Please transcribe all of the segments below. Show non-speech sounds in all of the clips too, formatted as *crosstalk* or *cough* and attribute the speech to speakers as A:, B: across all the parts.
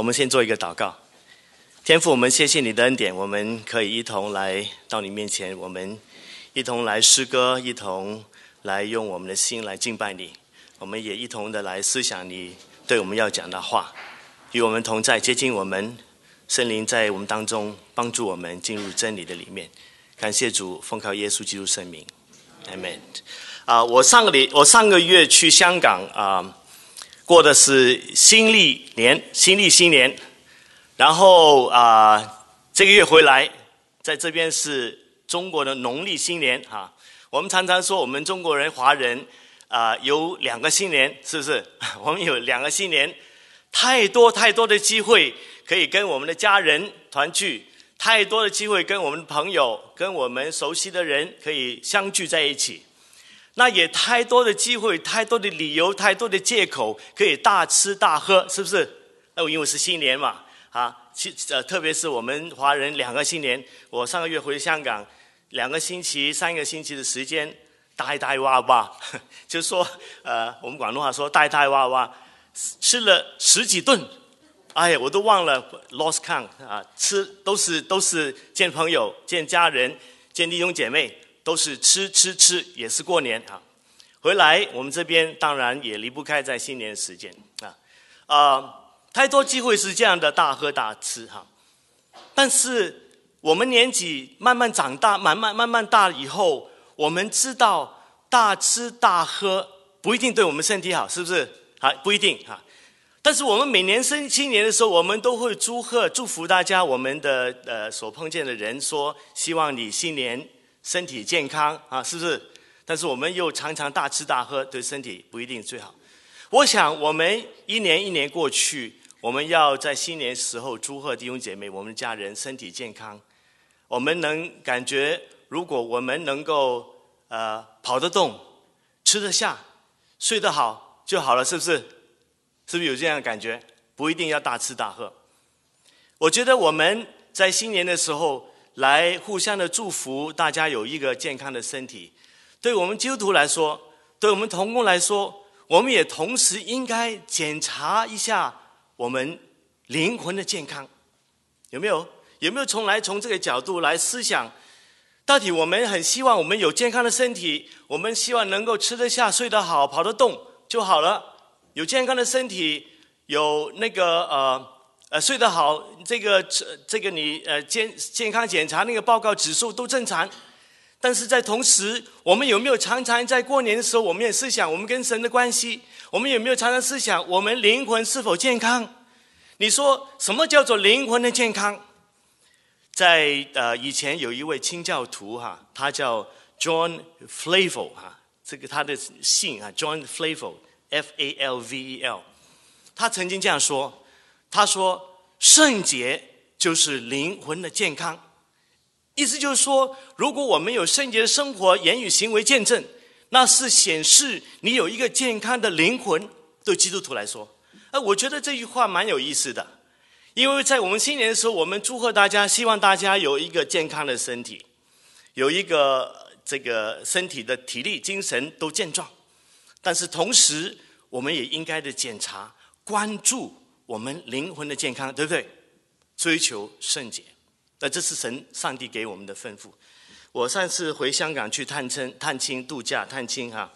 A: 我们先做一个祷告，天父，我们谢谢你的恩典，我们可以一同来到你面前，我们一同来诗歌，一同来用我们的心来敬拜你，我们也一同的来思想你对我们要讲的话，与我们同在，接近我们，圣灵在我们当中帮助我们进入真理的里面，感谢主，奉靠耶稣基督圣名，阿门。啊，我上个礼，我上个月去香港啊。过的是新历年，新历新年。然后啊，这个月回来，在这边是中国的农历新年啊。我们常常说，我们中国人、华人啊，有两个新年，是不是？*laughs* 我们有两个新年，太多太多的机会可以跟我们的家人团聚，太多的机会跟我们的朋友、跟我们熟悉的人可以相聚在一起。那也太多的机会，太多的理由，太多的借口，可以大吃大喝，是不是？那因为是新年嘛，啊，其呃，特别是我们华人两个新年，我上个月回香港，两个星期、三个星期的时间，呆呆哇哇，*laughs* 就说呃，我们广东话说呆呆哇哇，吃了十几顿，哎呀，我都忘了 l o s t count 啊，吃都是都是见朋友、见家人、见弟兄姐妹。都是吃吃吃，也是过年啊。回来我们这边当然也离不开在新年的时间啊啊，太多机会是这样的大喝大吃哈。但是我们年纪慢慢长大，慢慢慢慢大了以后，我们知道大吃大喝不一定对我们身体好，是不是？啊，不一定哈。但是我们每年生新年的时候，我们都会祝贺祝福大家，我们的呃所碰见的人说，希望你新年。身体健康啊，是不是？但是我们又常常大吃大喝，对身体不一定最好。我想，我们一年一年过去，我们要在新年时候祝贺弟兄姐妹，我们家人身体健康。我们能感觉，如果我们能够呃跑得动、吃得下、睡得好就好了，是不是？是不是有这样的感觉？不一定要大吃大喝。我觉得我们在新年的时候。来互相的祝福，大家有一个健康的身体。对我们基督徒来说，对我们同工来说，我们也同时应该检查一下我们灵魂的健康，有没有？有没有从来从这个角度来思想？到底我们很希望我们有健康的身体，我们希望能够吃得下、睡得好、跑得动就好了。有健康的身体，有那个呃。呃，睡得好，这个这这个你呃健健康检查那个报告指数都正常，但是在同时，我们有没有常常在过年的时候，我们也思想我们跟神的关系，我们有没有常常思想我们灵魂是否健康？你说什么叫做灵魂的健康？在呃以前有一位清教徒哈，他叫 John Flavel 哈，这个他的姓啊 John Flavel F A L V E L，他曾经这样说。他说：“圣洁就是灵魂的健康，意思就是说，如果我们有圣洁的生活、言语、行为见证，那是显示你有一个健康的灵魂。对基督徒来说，哎，我觉得这句话蛮有意思的，因为在我们新年的时候，我们祝贺大家，希望大家有一个健康的身体，有一个这个身体的体力、精神都健壮。但是同时，我们也应该的检查、关注。”我们灵魂的健康，对不对？追求圣洁，那这是神、上帝给我们的吩咐。我上次回香港去探亲、探亲度假、探亲哈，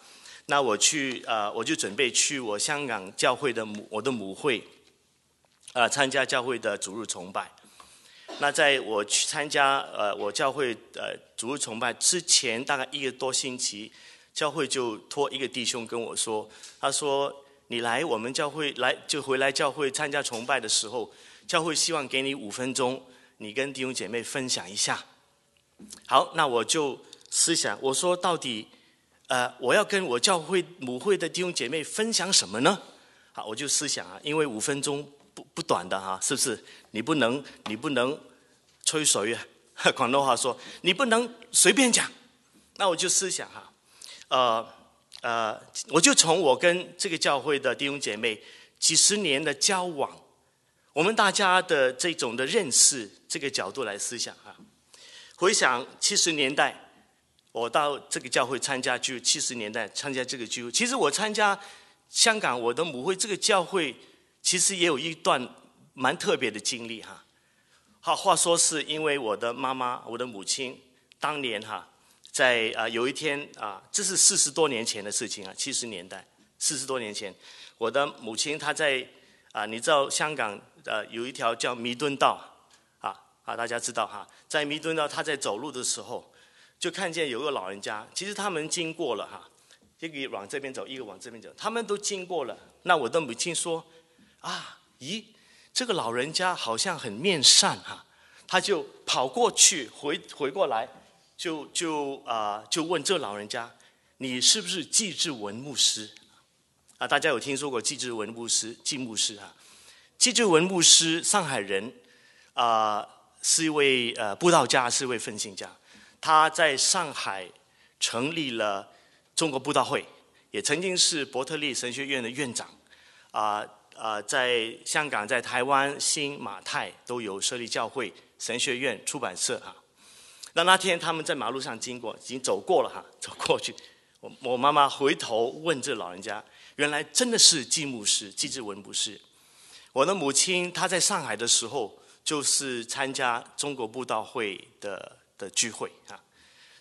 A: 那我去呃，我就准备去我香港教会的母，我的母会，啊，参加教会的主日崇拜。那在我去参加呃我教会呃主日崇拜之前，大概一个多星期，教会就托一个弟兄跟我说，他说。你来我们教会来就回来教会参加崇拜的时候，教会希望给你五分钟，你跟弟兄姐妹分享一下。好，那我就思想，我说到底，呃，我要跟我教会母会的弟兄姐妹分享什么呢？好，我就思想啊，因为五分钟不不短的哈，是不是？你不能你不能吹水啊，*laughs* 广东话说你不能随便讲。那我就思想哈，呃。呃，我就从我跟这个教会的弟兄姐妹几十年的交往，我们大家的这种的认识这个角度来思想啊。回想七十年代，我到这个教会参加，就七十年代参加这个聚会。其实我参加香港我的母会这个教会，其实也有一段蛮特别的经历哈。好，话说是因为我的妈妈，我的母亲当年哈。在啊，有一天啊，这是四十多年前的事情啊，七十年代，四十多年前，我的母亲她在啊，你知道香港呃有一条叫弥敦道啊啊，大家知道哈，在弥敦道，她在走路的时候，就看见有个老人家，其实他们经过了哈，一个往这边走，一个往这边走，他们都经过了，那我的母亲说啊，咦，这个老人家好像很面善哈，她就跑过去，回回过来。就就啊，就问这老人家，你是不是季志文牧师？啊，大家有听说过季志文牧师、季牧师啊？季志文牧师，上海人，啊，是一位呃布道家，是一位奉献家。他在上海成立了中国布道会，也曾经是伯特利神学院的院长。啊啊，在香港、在台湾、新马泰都有设立教会、神学院、出版社啊。那那天他们在马路上经过，已经走过了哈，*laughs* 走过去，我我妈妈回头问这老人家，原来真的是季牧师季志文牧师，我的母亲她在上海的时候就是参加中国布道会的的聚会啊，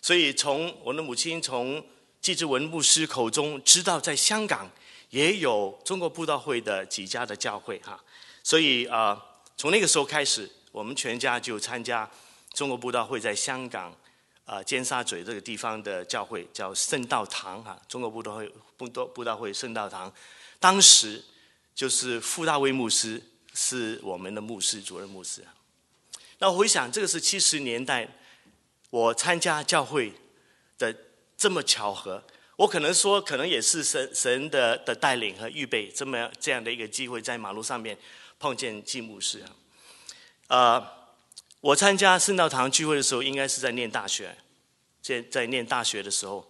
A: 所以从我的母亲从季志文牧师口中知道，在香港也有中国布道会的几家的教会哈，所以啊，从那个时候开始，我们全家就参加。中国布道会在香港，啊尖沙咀这个地方的教会叫圣道堂哈，中国布道会布道布道会圣道堂，当时就是傅大卫牧师是我们的牧师主任牧师，那回想这个是七十年代，我参加教会的这么巧合，我可能说可能也是神神的的带领和预备这么这样的一个机会，在马路上面碰见季牧师啊，呃。我参加圣道堂聚会的时候，应该是在念大学，在在念大学的时候，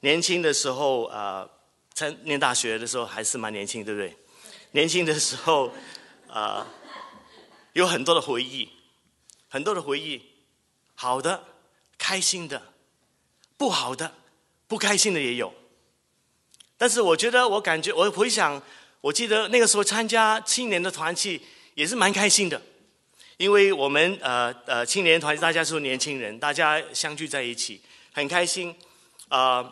A: 年轻的时候啊，参念大学的时候还是蛮年轻，对不对？年轻的时候啊，有很多的回忆，很多的回忆，好的、开心的，不好的、不开心的也有。但是我觉得，我感觉，我回想，我记得那个时候参加青年的团契，也是蛮开心的。因为我们呃呃青年团大家是年轻人，大家相聚在一起很开心，啊，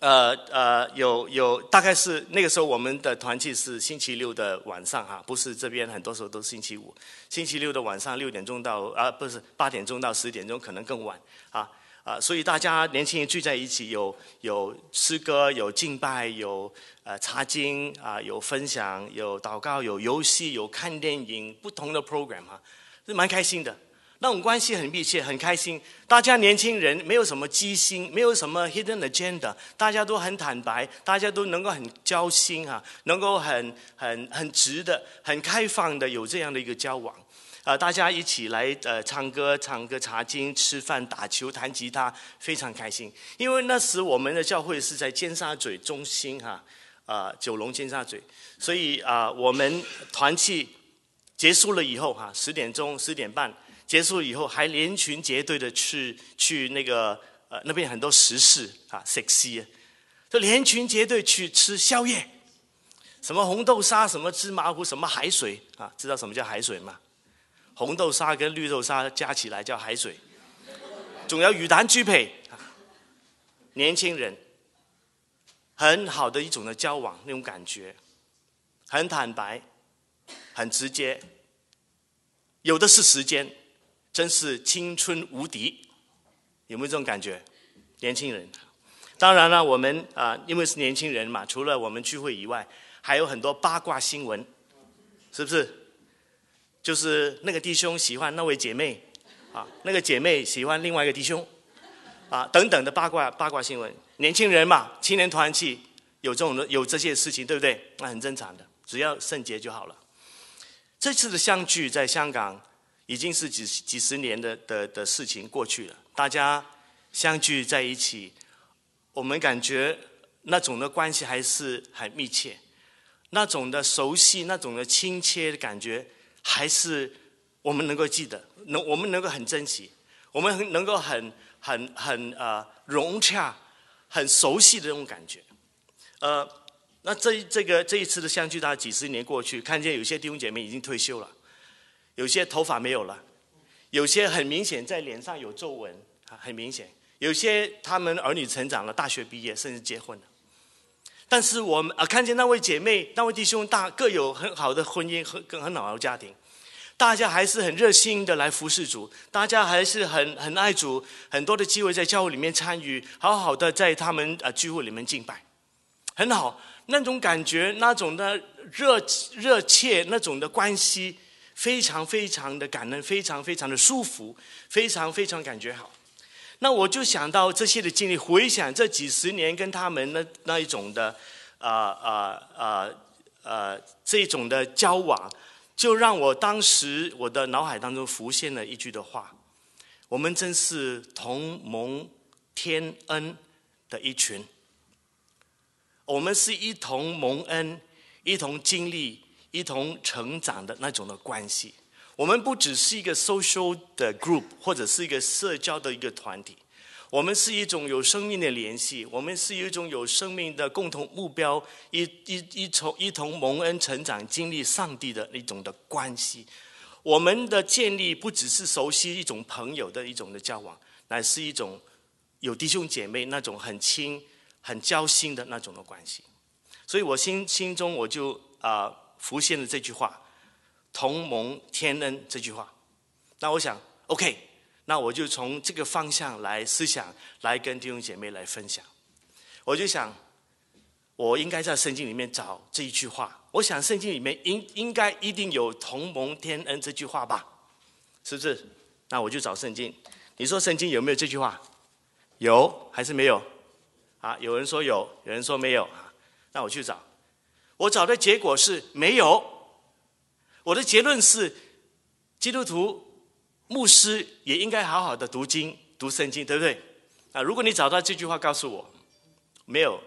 A: 呃呃有有大概是那个时候我们的团契是星期六的晚上哈，不是这边很多时候都是星期五，星期六的晚上六点钟到啊不是八点钟到十点钟可能更晚啊。啊，所以大家年轻人聚在一起，有有诗歌，有敬拜，有呃查经啊，有分享，有祷告，有游戏，有看电影，不同的 program 啊，是蛮开心的。那种关系很密切，很开心。大家年轻人没有什么机心，没有什么 hidden agenda，大家都很坦白，大家都能够很交心啊，能够很很很直的、很开放的有这样的一个交往。啊，大家一起来呃唱歌、唱歌、查经、吃饭、打球、弹吉他，非常开心。因为那时我们的教会是在尖沙咀中心哈，啊九龙尖沙咀，所以啊我们团契结束了以后哈，十点钟、十点半结束以后，还连群结队的去去那个呃那边很多食肆啊，sexy 啊，就连群结队去吃宵夜，什么红豆沙、什么芝麻糊、什么海水啊，知道什么叫海水吗？红豆沙跟绿豆沙加起来叫海水，总要与男俱配。年轻人，很好的一种的交往，那种感觉，很坦白，很直接，有的是时间，真是青春无敌，有没有这种感觉？年轻人，当然了，我们啊，因为是年轻人嘛，除了我们聚会以外，还有很多八卦新闻，是不是？就是那个弟兄喜欢那位姐妹，啊，那个姐妹喜欢另外一个弟兄，啊，等等的八卦八卦新闻。年轻人嘛，青年团契有这种的有这些事情，对不对？那很正常的，只要圣洁就好了。这次的相聚在香港，已经是几几十年的的的事情过去了。大家相聚在一起，我们感觉那种的关系还是很密切，那种的熟悉，那种的亲切的感觉。还是我们能够记得，能我们能够很珍惜，我们能够很很很呃融洽、很熟悉的这种感觉。呃，那这这个这一次的相聚，大概几十年过去，看见有些弟兄姐妹已经退休了，有些头发没有了，有些很明显在脸上有皱纹，很明显，有些他们儿女成长了，大学毕业，甚至结婚了。但是我们啊，看见那位姐妹、那位弟兄，大各有很好的婚姻，和跟很好的家庭，大家还是很热心的来服侍主，大家还是很很爱主，很多的机会在教会里面参与，好好的在他们啊聚会里面敬拜，很好，那种感觉，那种的热热切，那种的关系，非常非常的感恩，非常非常的舒服，非常非常感觉好。那我就想到这些的经历，回想这几十年跟他们那那一种的，啊啊啊啊这一种的交往，就让我当时我的脑海当中浮现了一句的话：我们真是同蒙天恩的一群，我们是一同蒙恩、一同经历、一同成长的那种的关系。我们不只是一个 social 的 group，或者是一个社交的一个团体，我们是一种有生命的联系，我们是一种有生命的共同目标，一一一同一同蒙恩成长、经历上帝的那种的关系。我们的建立不只是熟悉一种朋友的一种的交往，乃是一种有弟兄姐妹那种很亲、很交心的那种的关系。所以我心心中我就啊浮现了这句话。同盟天恩这句话，那我想，OK，那我就从这个方向来思想，来跟弟兄姐妹来分享。我就想，我应该在圣经里面找这一句话。我想圣经里面应应该一定有同盟天恩这句话吧，是不是？那我就找圣经。你说圣经有没有这句话？有还是没有？啊，有人说有，有人说没有那我去找，我找的结果是没有。我的结论是，基督徒牧师也应该好好的读经、读圣经，对不对？啊，如果你找到这句话，告诉我，没有。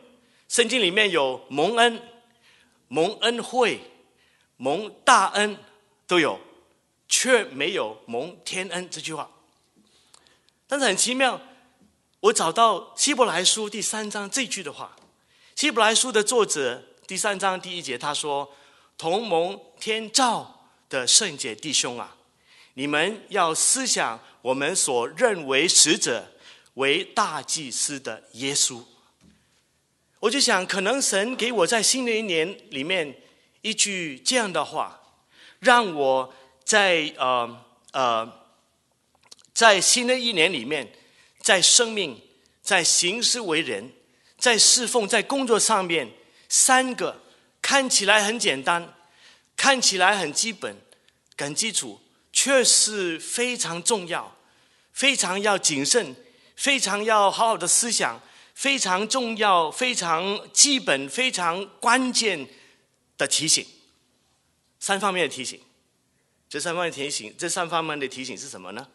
A: 圣经里面有蒙恩、蒙恩惠、蒙大恩都有，却没有蒙天恩这句话。但是很奇妙，我找到希伯来书第三章这句的话。希伯来书的作者第三章第一节他说。同盟天照的圣洁弟兄啊，你们要思想我们所认为使者为大祭司的耶稣。我就想，可能神给我在新的一年里面一句这样的话，让我在呃呃，在新的一年里面，在生命、在行事为人、在侍奉、在工作上面三个。看起来很简单，看起来很基本、很基础，却是非常重要、非常要谨慎、非常要好好的思想，非常重要、非常基本、非常关键的提醒。三方面的提醒，这三方面提醒，这三方面的提醒是什么呢？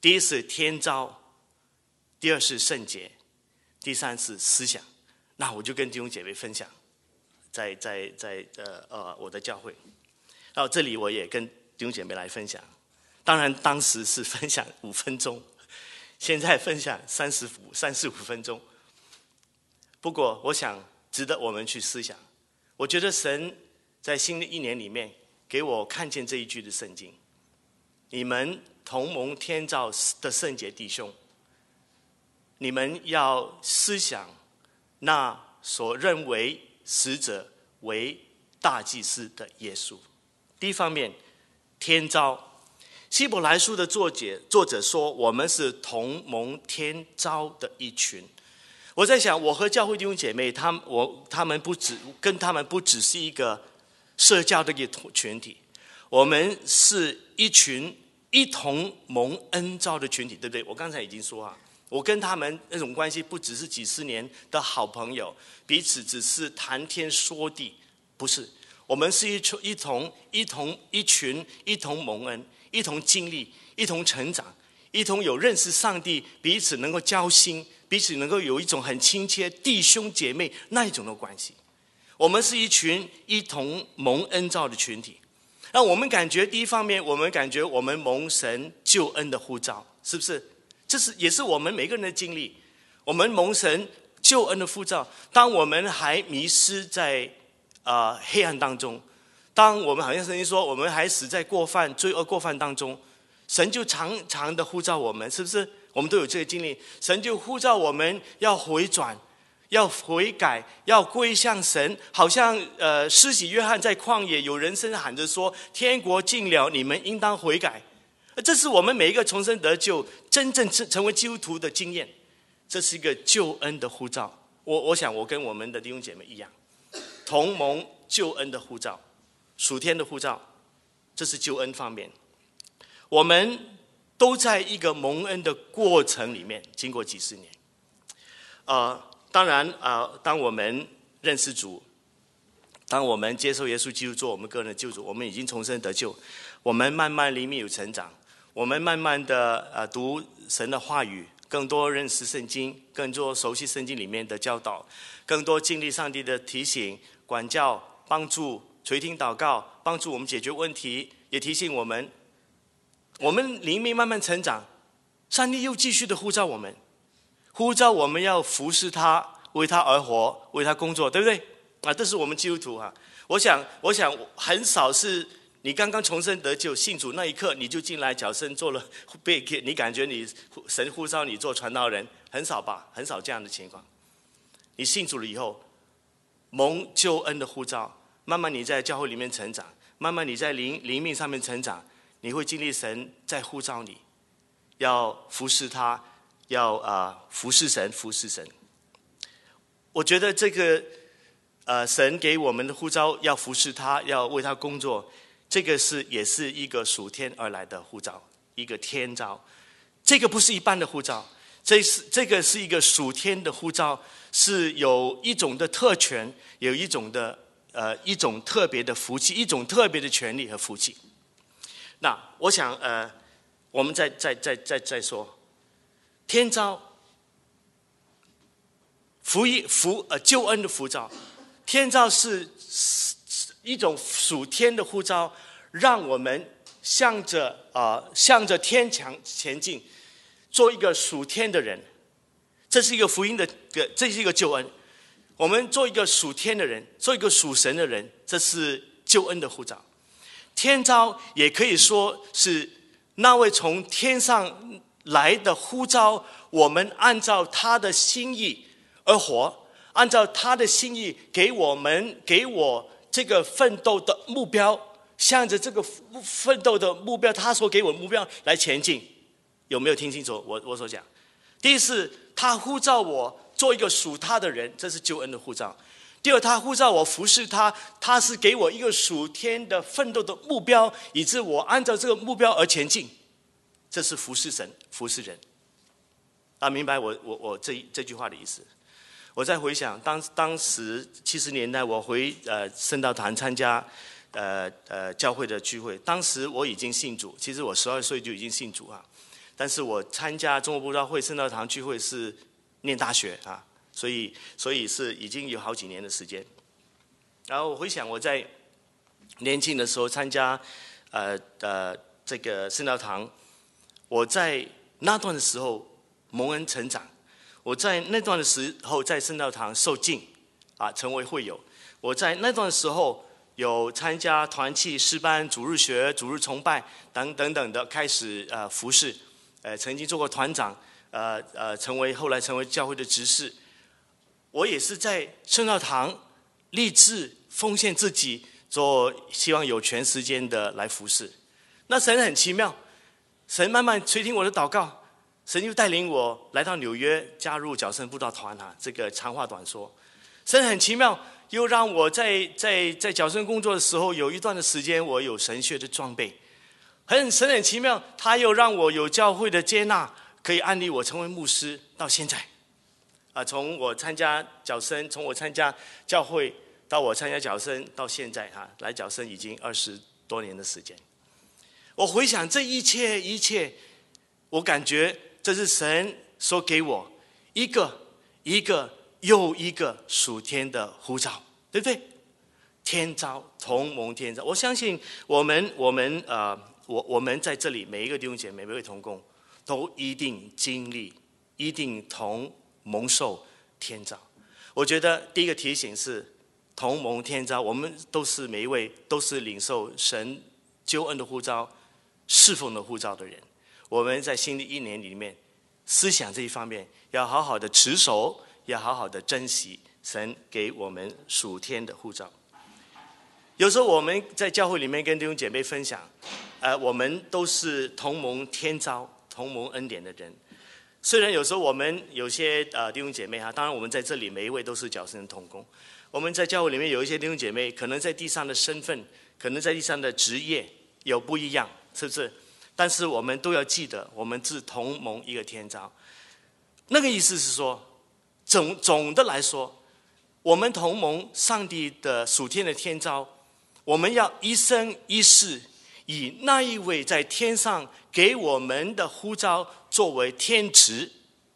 A: 第一是天朝，第二是圣洁，第三是思想。那我就跟弟兄姐妹分享。在在在呃呃我的教会，到这里我也跟弟兄姐妹来分享。当然当时是分享五分钟，现在分享三十五三十五分钟。不过我想值得我们去思想。我觉得神在新的一年里面给我看见这一句的圣经：你们同盟天造的圣洁弟兄，你们要思想那所认为。使者为大祭司的耶稣，第一方面，天朝。希伯来书的作者作者说，我们是同盟天朝的一群。我在想，我和教会弟兄姐妹，他们我他们不止跟他们不只是一个社交的一个群体，我们是一群一同盟恩召的群体，对不对？我刚才已经说啊。我跟他们那种关系，不只是几十年的好朋友，彼此只是谈天说地，不是。我们是一群一同一同一群一同蒙恩、一同经历、一同成长、一同有认识上帝，彼此能够交心，彼此能够有一种很亲切弟兄姐妹那一种的关系。我们是一群一同蒙恩照的群体。那我们感觉第一方面，我们感觉我们蒙神救恩的护照，是不是？这是也是我们每个人的经历，我们蒙神救恩的呼召，当我们还迷失在啊黑暗当中，当我们好像曾经说我们还死在过犯、罪恶过犯当中，神就常常的呼召我们，是不是？我们都有这个经历，神就呼召我们要回转，要悔改，要归向神。好像呃，施洗约翰在旷野有人声喊着说：“天国近了，你们应当悔改。”这是我们每一个重生得救、真正成成为基督徒的经验。这是一个救恩的护照。我我想，我跟我们的弟兄姐妹一样，同盟救恩的护照、属天的护照，这是救恩方面，我们都在一个蒙恩的过程里面，经过几十年。啊，当然啊，当我们认识主，当我们接受耶稣基督做我们个人的救主，我们已经重生得救，我们慢慢里面有成长。我们慢慢的呃读神的话语，更多认识圣经，更多熟悉圣经里面的教导，更多经历上帝的提醒、管教、帮助、垂听祷告，帮助我们解决问题，也提醒我们，我们灵命慢慢成长，上帝又继续的呼召我们，呼召我们要服侍他，为他而活，为他工作，对不对？啊，这是我们基督徒啊。我想，我想很少是。你刚刚重生得救信主那一刻，你就进来脚身做了被 *laughs* 你感觉你神呼召你做传道人很少吧，很少这样的情况。你信主了以后蒙救恩的呼召，慢慢你在教会里面成长，慢慢你在灵灵命上面成长，你会经历神在呼召你，要服侍他，要啊服侍神，服侍神。我觉得这个呃神给我们的呼召，要服侍他，要为他工作。这个是也是一个属天而来的护照，一个天照。这个不是一般的护照，这是这个是一个属天的护照，是有一种的特权，有一种的呃一种特别的福气，一种特别的权利和福气。那我想呃，我们再再再再再说天照。福一福呃救恩的福照，天照是一种属天的护照。让我们向着啊，向着天墙前进，做一个属天的人，这是一个福音的，这是一个救恩。我们做一个属天的人，做一个属神的人，这是救恩的呼召。天朝也可以说是那位从天上来的呼召，我们按照他的心意而活，按照他的心意给我们，给我这个奋斗的目标。向着这个奋斗的目标，他所给我的目标来前进，有没有听清楚我我所讲？第一是，他呼召我做一个属他的人，这是救恩的护照；第二，他呼召我服侍他，他是给我一个属天的奋斗的目标，以致我按照这个目标而前进。这是服侍神，服侍人。啊，明白我我我这这句话的意思？我再回想当当时七十年代我回呃圣道堂参加。呃呃，教会的聚会，当时我已经信主。其实我十二岁就已经信主啊，但是我参加中国布道会圣道堂聚会是念大学啊，所以所以是已经有好几年的时间。然后我回想我在年轻的时候参加呃呃这个圣道堂，我在那段的时候蒙恩成长，我在那段的时候在圣道堂受浸啊，成为会友，我在那段时候。有参加团契、师班、主日学、主日崇拜等等等的，开始呃服侍，呃曾经做过团长，呃呃成为后来成为教会的执事。我也是在圣道堂立志奉献自己，做希望有全时间的来服侍。那神很奇妙，神慢慢垂听我的祷告，神就带领我来到纽约，加入角圣布道团啊。这个长话短说，神很奇妙。又让我在在在角正工作的时候，有一段的时间我有神学的装备，很神很奇妙。他又让我有教会的接纳，可以安利我成为牧师。到现在，啊，从我参加角生，从我参加教会，到我参加角生到现在哈，来角生已经二十多年的时间。我回想这一切一切，我感觉这是神所给我一个一个。又一个属天的呼召，对不对？天朝同盟天朝，我相信我们，我们呃，我我们在这里每一个弟兄姐妹、每一位同工，都一定经历，一定同蒙受天照，我觉得第一个提醒是：同盟天朝，我们都是每一位都是领受神救恩的呼召、侍奉的呼召的人。我们在新的一年里面，思想这一方面要好好的持守。要好好的珍惜神给我们属天的护照。有时候我们在教会里面跟弟兄姐妹分享，呃，我们都是同盟天朝、同盟恩典的人。虽然有时候我们有些呃弟兄姐妹哈，当然我们在这里每一位都是脚圣的同工。我们在教会里面有一些弟兄姐妹，可能在地上的身份、可能在地上的职业有不一样，是不是？但是我们都要记得，我们是同盟一个天朝。那个意思是说。总总的来说，我们同盟上帝的属天的天招，我们要一生一世以那一位在天上给我们的呼召作为天职，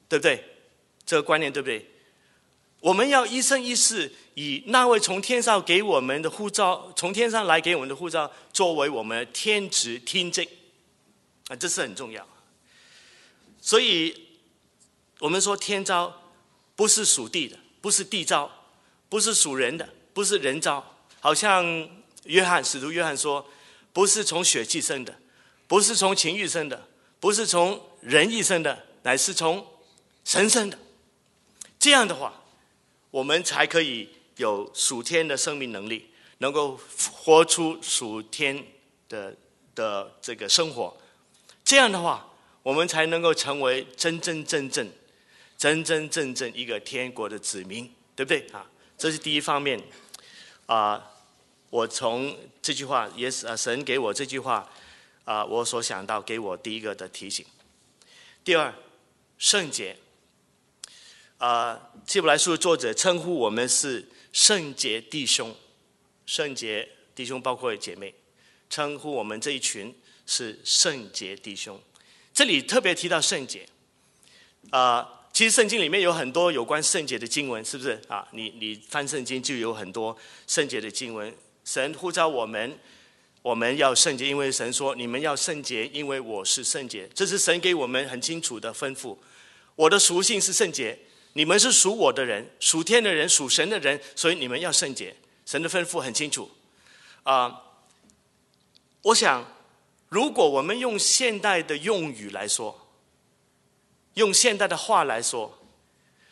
A: 对不对？这个观念对不对？我们要一生一世以那位从天上给我们的呼召，从天上来给我们的呼召作为我们天职听证，啊，这是很重要。所以，我们说天招不是属地的，不是地招，不是属人的，不是人招。好像约翰使徒约翰说：“不是从血气生的，不是从情欲生的，不是从人义生的，乃是从神生的。”这样的话，我们才可以有属天的生命能力，能够活出属天的的这个生活。这样的话，我们才能够成为真真正正。真真正正一个天国的子民，对不对啊？这是第一方面。啊，我从这句话，也是啊，神给我这句话，啊，我所想到给我第一个的提醒。第二，圣洁。啊，希伯来书的作者称呼我们是圣洁弟兄，圣洁弟兄包括姐妹，称呼我们这一群是圣洁弟兄。这里特别提到圣洁，啊。其实圣经里面有很多有关圣洁的经文，是不是啊？你你翻圣经就有很多圣洁的经文。神呼召我们，我们要圣洁，因为神说你们要圣洁，因为我是圣洁，这是神给我们很清楚的吩咐。我的属性是圣洁，你们是属我的人，属天的人，属神的人，所以你们要圣洁。神的吩咐很清楚啊。我想，如果我们用现代的用语来说。用现代的话来说，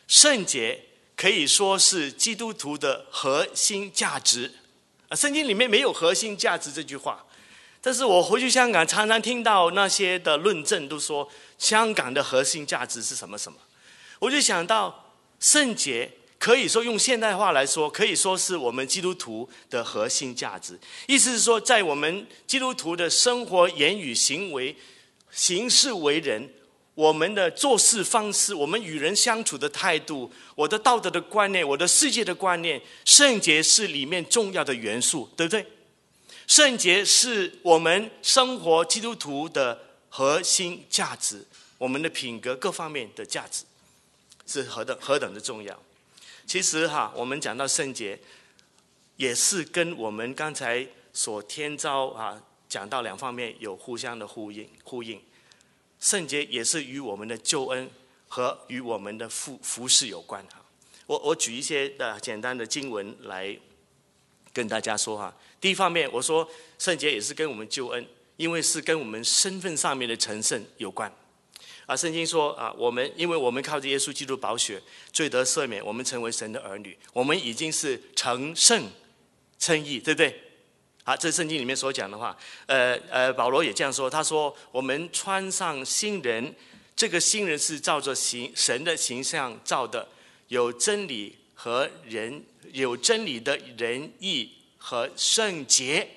A: 圣洁可以说是基督徒的核心价值。啊，圣经里面没有核心价值这句话，但是我回去香港常常听到那些的论证，都说香港的核心价值是什么什么，我就想到圣洁可以说用现代话来说，可以说是我们基督徒的核心价值。意思是说，在我们基督徒的生活、言语、行为、行事为人。我们的做事方式，我们与人相处的态度，我的道德的观念，我的世界的观念，圣洁是里面重要的元素，对不对？圣洁是我们生活基督徒的核心价值，我们的品格各方面的价值是何等何等的重要。其实哈，我们讲到圣洁，也是跟我们刚才所天朝啊讲到两方面有互相的呼应呼应。圣洁也是与我们的救恩和与我们的服服饰有关哈，我我举一些的简单的经文来跟大家说哈。第一方面，我说圣洁也是跟我们救恩，因为是跟我们身份上面的成圣有关。啊，圣经说啊，我们因为我们靠着耶稣基督宝血罪得赦免，我们成为神的儿女，我们已经是成圣称义，对不对？啊，这是圣经里面所讲的话。呃呃，保罗也这样说，他说：“我们穿上新人，这个新人是照着形神的形象造的，有真理和仁，有真理的仁义和圣洁，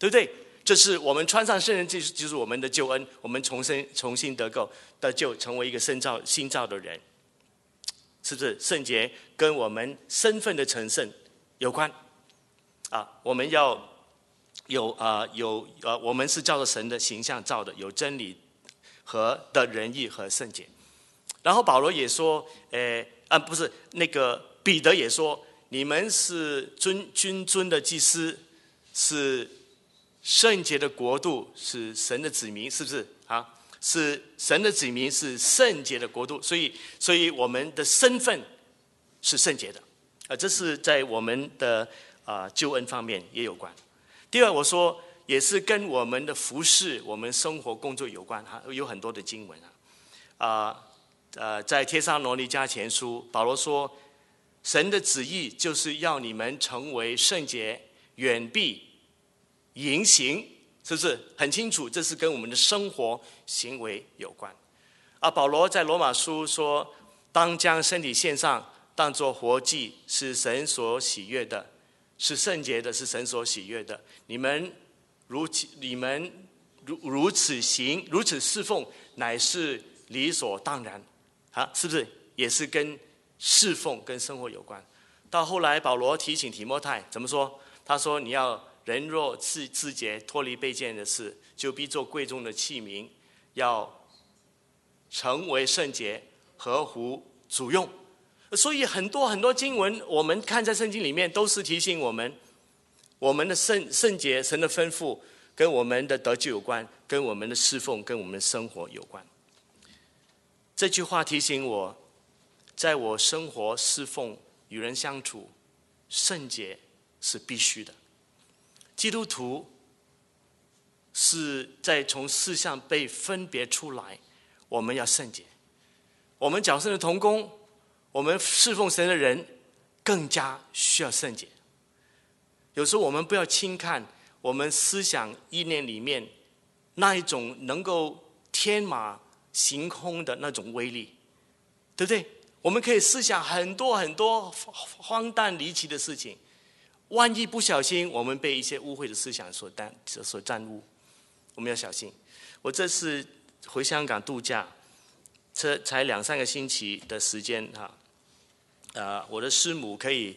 A: 对不对？这是我们穿上圣人，就是就是我们的救恩，我们重生重新得救，得救成为一个新造新造的人，是不是？圣洁跟我们身份的成圣有关啊，我们要。”有啊，有啊，我们是照着神的形象造的，有真理和的仁义和圣洁。然后保罗也说，诶，啊，不是那个彼得也说，你们是尊君尊的祭司，是圣洁的国度，是神的子民，是不是啊？是神的子民，是圣洁的国度，所以，所以我们的身份是圣洁的，啊，这是在我们的啊救恩方面也有关。第二，我说也是跟我们的服饰、我们生活、工作有关哈，有很多的经文啊，啊，呃，在天上罗尼迦前书，保罗说，神的旨意就是要你们成为圣洁，远避淫行，是不是很清楚？这是跟我们的生活行为有关。啊，保罗在罗马书说，当将身体献上，当作活祭，是神所喜悦的。是圣洁的，是神所喜悦的。你们如此，你们如如此行，如此侍奉，乃是理所当然，啊，是不是？也是跟侍奉跟生活有关。到后来，保罗提醒提摩太怎么说？他说：“你要人若自自洁，脱离卑贱的事，就必做贵重的器皿，要成为圣洁，合乎主用。”所以，很多很多经文，我们看在圣经里面，都是提醒我们，我们的圣圣洁、神的吩咐，跟我们的得救有关，跟我们的侍奉、跟我们的生活有关。这句话提醒我，在我生活、侍奉、与人相处，圣洁是必须的。基督徒是在从世上被分别出来，我们要圣洁。我们讲圣的童工。我们侍奉神的人更加需要圣洁。有时候我们不要轻看我们思想意念里面那一种能够天马行空的那种威力，对不对？我们可以思想很多很多荒诞离奇的事情，万一不小心我们被一些污秽的思想所耽所占污，我们要小心。我这次回香港度假，才才两三个星期的时间哈。呃，我的师母可以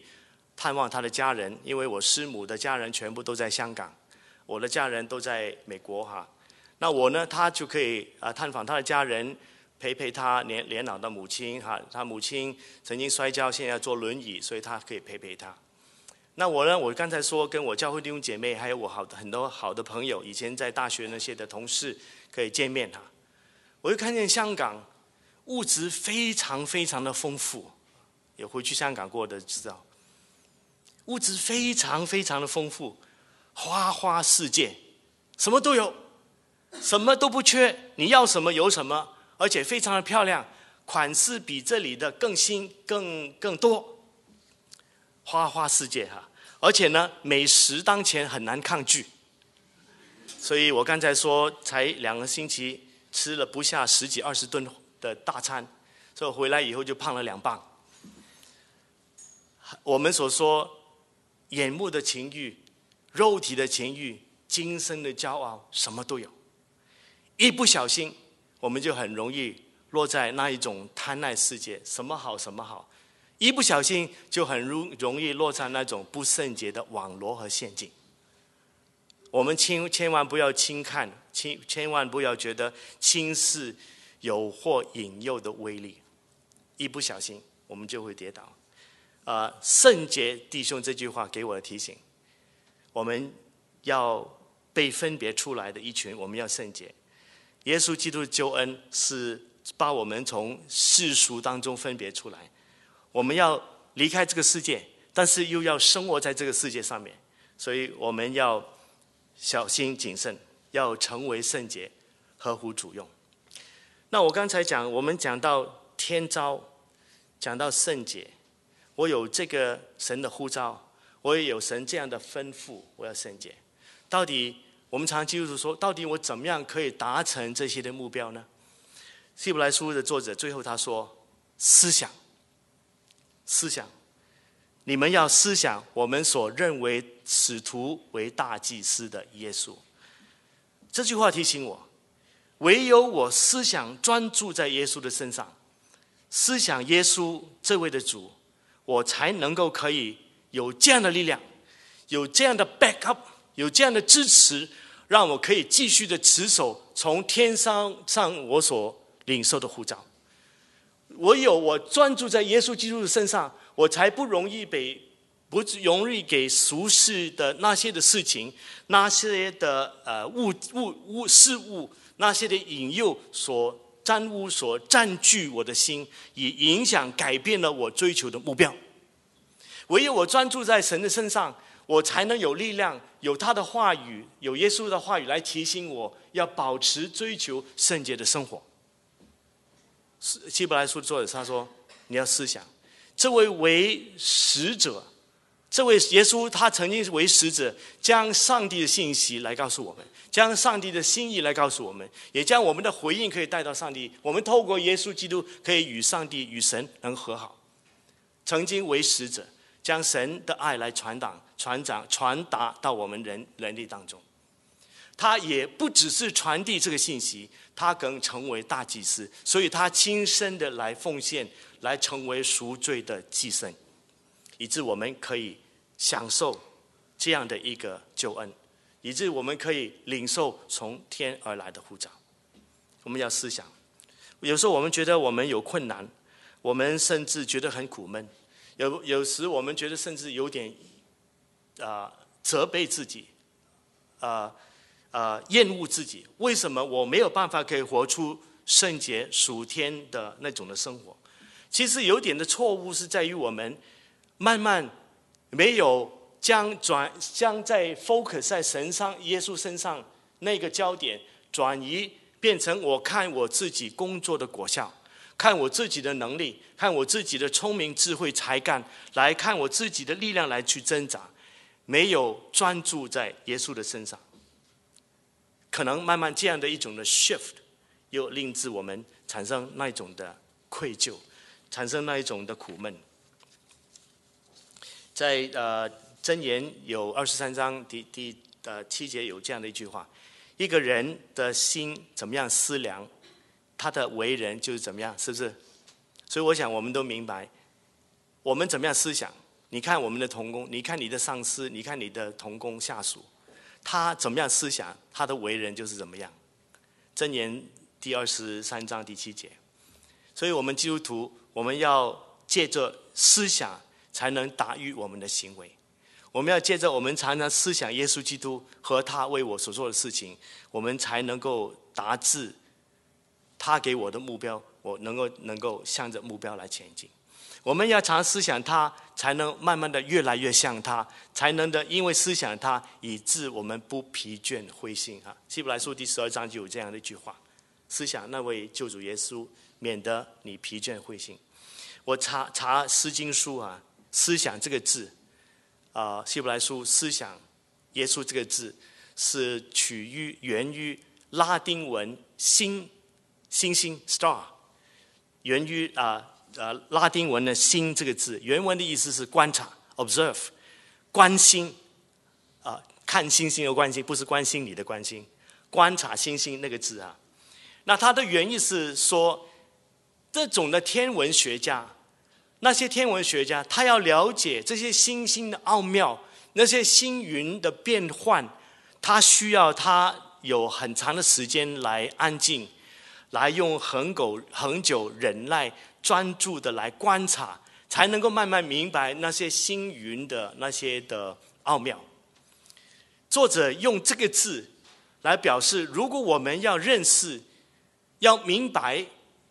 A: 探望她的家人，因为我师母的家人全部都在香港，我的家人都在美国哈。那我呢，他就可以啊探访他的家人，陪陪他年年老的母亲哈。他母亲曾经摔跤，现在坐轮椅，所以他可以陪陪他。那我呢，我刚才说跟我教会弟兄姐妹，还有我好很多好的朋友，以前在大学那些的同事可以见面哈。我就看见香港物质非常非常的丰富。有回去香港过的知道，物质非常非常的丰富，花花世界，什么都有，什么都不缺，你要什么有什么，而且非常的漂亮，款式比这里的更新更更多，花花世界哈，而且呢美食当前很难抗拒，所以我刚才说才两个星期吃了不下十几二十顿的大餐，所以回来以后就胖了两磅。我们所说，眼目的情欲、肉体的情欲、今生的骄傲，什么都有。一不小心，我们就很容易落在那一种贪爱世界。什么好，什么好，一不小心就很容容易落在那种不圣洁的网罗和陷阱。我们千千万不要轻看，千千万不要觉得轻视有或引诱的威力。一不小心，我们就会跌倒。啊，圣洁弟兄这句话给我的提醒，我们要被分别出来的一群，我们要圣洁。耶稣基督的救恩是把我们从世俗当中分别出来，我们要离开这个世界，但是又要生活在这个世界上面，所以我们要小心谨慎，要成为圣洁，合乎主用。那我刚才讲，我们讲到天朝，讲到圣洁。我有这个神的呼召，我也有神这样的吩咐，我要圣洁。到底我们常基督徒说，到底我怎么样可以达成这些的目标呢？希伯来书的作者最后他说：“思想，思想，你们要思想我们所认为使徒为大祭司的耶稣。”这句话提醒我，唯有我思想专注在耶稣的身上，思想耶稣这位的主。我才能够可以有这样的力量，有这样的 backup，有这样的支持，让我可以继续的持守从天上上我所领受的护照。我有我专注在耶稣基督的身上，我才不容易被不容易给俗世的那些的事情、那些的呃物物物事物、那些的引诱所。玷污所占据我的心，也影响改变了我追求的目标。唯有我专注在神的身上，我才能有力量，有他的话语，有耶稣的话语来提醒我要保持追求圣洁的生活。希伯来书的作者他说：“你要思想这位为使者。”这位耶稣，他曾经为使者，将上帝的信息来告诉我们，将上帝的心意来告诉我们，也将我们的回应可以带到上帝。我们透过耶稣基督，可以与上帝、与神能和好。曾经为使者，将神的爱来传导、传长、传达到我们人人类当中。他也不只是传递这个信息，他更成为大祭司，所以他亲身的来奉献，来成为赎罪的祭牲。以致我们可以享受这样的一个救恩，以致我们可以领受从天而来的护照。我们要思想，有时候我们觉得我们有困难，我们甚至觉得很苦闷。有有时我们觉得甚至有点啊责备自己，啊啊厌恶自己。为什么我没有办法可以活出圣洁属天的那种的生活？其实有点的错误是在于我们。慢慢没有将转将在 focus 在神上、耶稣身上那个焦点转移，变成我看我自己工作的果效，看我自己的能力，看我自己的聪明智慧才干，来看我自己的力量来去挣扎，没有专注在耶稣的身上，可能慢慢这样的一种的 shift，又令致我们产生那一种的愧疚，产生那一种的苦闷。在呃，箴言有二十三章第第呃七节有这样的一句话：一个人的心怎么样思量，他的为人就是怎么样，是不是？所以我想我们都明白，我们怎么样思想？你看我们的同工，你看你的上司，你看你的同工下属，他怎么样思想，他的为人就是怎么样。箴言第二十三章第七节，所以我们基督徒，我们要借着思想。才能达于我们的行为。我们要借着我们常常思想耶稣基督和他为我所做的事情，我们才能够达至他给我的目标。我能够能够向着目标来前进。我们要常思想他，才能慢慢的越来越像他，才能的因为思想他，以致我们不疲倦灰心。哈，希伯来书第十二章就有这样的一句话：思想那位救主耶稣，免得你疲倦灰心。我查查诗经书啊。思想这个字，啊，希伯来书思想，耶稣这个字是取于源于拉丁文星星星 star，源于啊啊拉丁文的星这个字，原文的意思是观察 observe，关心啊看星星的关心，不是关心你的关心，观察星星那个字啊，那它的原意是说这种的天文学家。那些天文学家，他要了解这些星星的奥妙，那些星云的变幻，他需要他有很长的时间来安静，来用很久很久忍耐专注的来观察，才能够慢慢明白那些星云的那些的奥妙。作者用这个字来表示，如果我们要认识，要明白。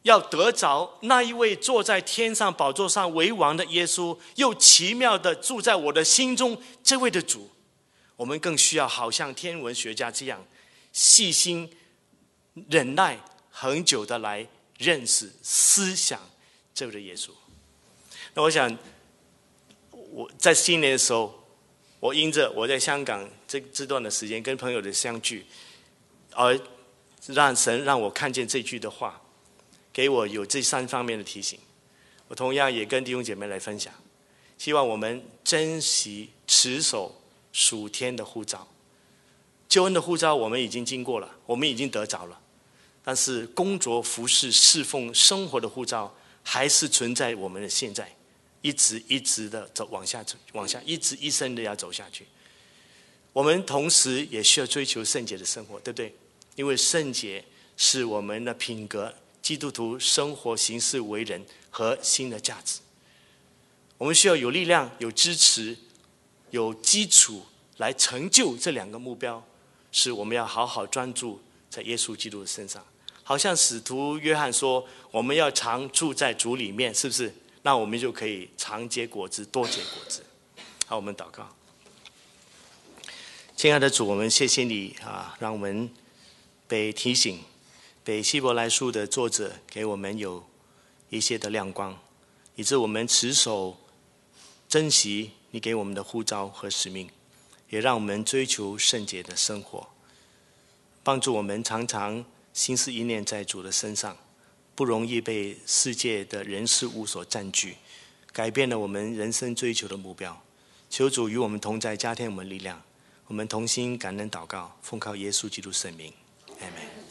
A: 要得着那一位坐在天上宝座上为王的耶稣，又奇妙的住在我的心中，这位的主，我们更需要好像天文学家这样细心、忍耐很久的来认识、思想这位的耶稣。那我想，我在新年的时候，我因着我在香港这这段的时间跟朋友的相聚，而让神让我看见这句的话。给我有这三方面的提醒，我同样也跟弟兄姐妹来分享。希望我们珍惜持守属天的护照，救恩的护照我们已经经过了，我们已经得着了。但是工作服侍侍奉生活的护照还是存在我们的现在，一直一直的走往下走，往下一直一生的要走下去。我们同时也需要追求圣洁的生活，对不对？因为圣洁是我们的品格。基督徒生活、行事为人和新的价值，我们需要有力量、有支持、有基础来成就这两个目标，是我们要好好专注在耶稣基督的身上。好像使徒约翰说：“我们要常住在主里面，是不是？”那我们就可以常结果子，多结果子。好，我们祷告。亲爱的主，我们谢谢你啊，让我们被提醒。被希伯来书的作者给我们有一些的亮光，以致我们持守、珍惜你给我们的呼召和使命，也让我们追求圣洁的生活，帮助我们常常心思意念在主的身上，不容易被世界的人事物所占据，改变了我们人生追求的目标。求主与我们同在，加添我们力量。我们同心感恩祷告，奉靠耶稣基督圣名，阿门。